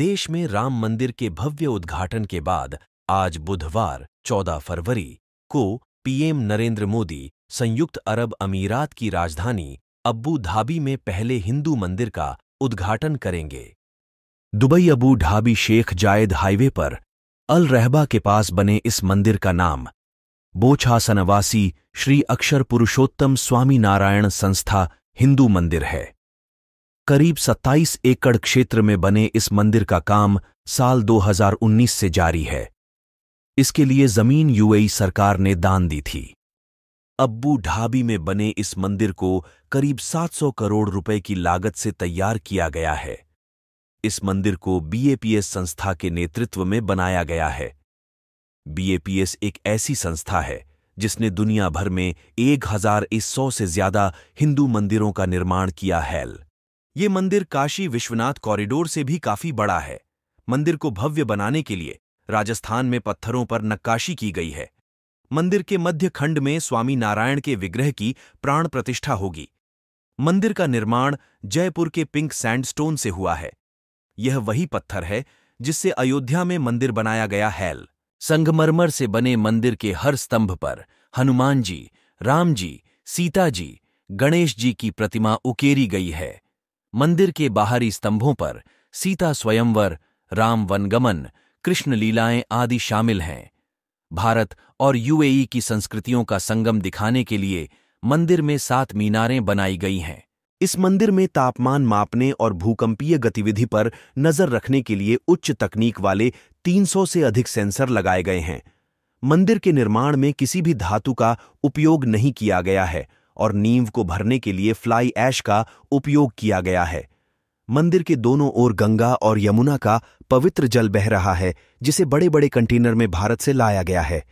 देश में राम मंदिर के भव्य उद्घाटन के बाद आज बुधवार 14 फरवरी को पीएम नरेंद्र मोदी संयुक्त अरब अमीरात की राजधानी अबू धाबी में पहले हिंदू मंदिर का उद्घाटन करेंगे दुबई अबू धाबी शेख जायद हाईवे पर अल रहबा के पास बने इस मंदिर का नाम बोछासनवासी श्री अक्षर पुरुषोत्तम स्वामी नारायण संस्था हिंदू मंदिर है करीब 27 एकड़ क्षेत्र में बने इस मंदिर का काम साल 2019 से जारी है इसके लिए जमीन यूएई सरकार ने दान दी थी अब्बू ढाबी में बने इस मंदिर को करीब 700 करोड़ रुपए की लागत से तैयार किया गया है इस मंदिर को बीएपीएस संस्था के नेतृत्व में बनाया गया है बीएपीएस एक ऐसी संस्था है जिसने दुनिया भर में एक हजार से ज्यादा हिंदू मंदिरों का निर्माण किया है ये मंदिर काशी विश्वनाथ कॉरिडोर से भी काफी बड़ा है मंदिर को भव्य बनाने के लिए राजस्थान में पत्थरों पर नक्काशी की गई है मंदिर के मध्य खंड में स्वामी नारायण के विग्रह की प्राण प्रतिष्ठा होगी मंदिर का निर्माण जयपुर के पिंक सैंडस्टोन से हुआ है यह वही पत्थर है जिससे अयोध्या में मंदिर बनाया गया हैल संगमरमर से बने मंदिर के हर स्तंभ पर हनुमान जी राम जी सीता जी गणेश जी की प्रतिमा उकेरी गई है मंदिर के बाहरी स्तंभों पर सीता स्वयंवर राम वनगमन कृष्ण लीलाएं आदि शामिल हैं भारत और यूएई की संस्कृतियों का संगम दिखाने के लिए मंदिर में सात मीनारें बनाई गई हैं इस मंदिर में तापमान मापने और भूकंपीय गतिविधि पर नजर रखने के लिए उच्च तकनीक वाले 300 से अधिक सेंसर लगाए गए हैं मंदिर के निर्माण में किसी भी धातु का उपयोग नहीं किया गया है और नींव को भरने के लिए फ्लाई ऐश का उपयोग किया गया है मंदिर के दोनों ओर गंगा और यमुना का पवित्र जल बह रहा है जिसे बड़े बड़े कंटेनर में भारत से लाया गया है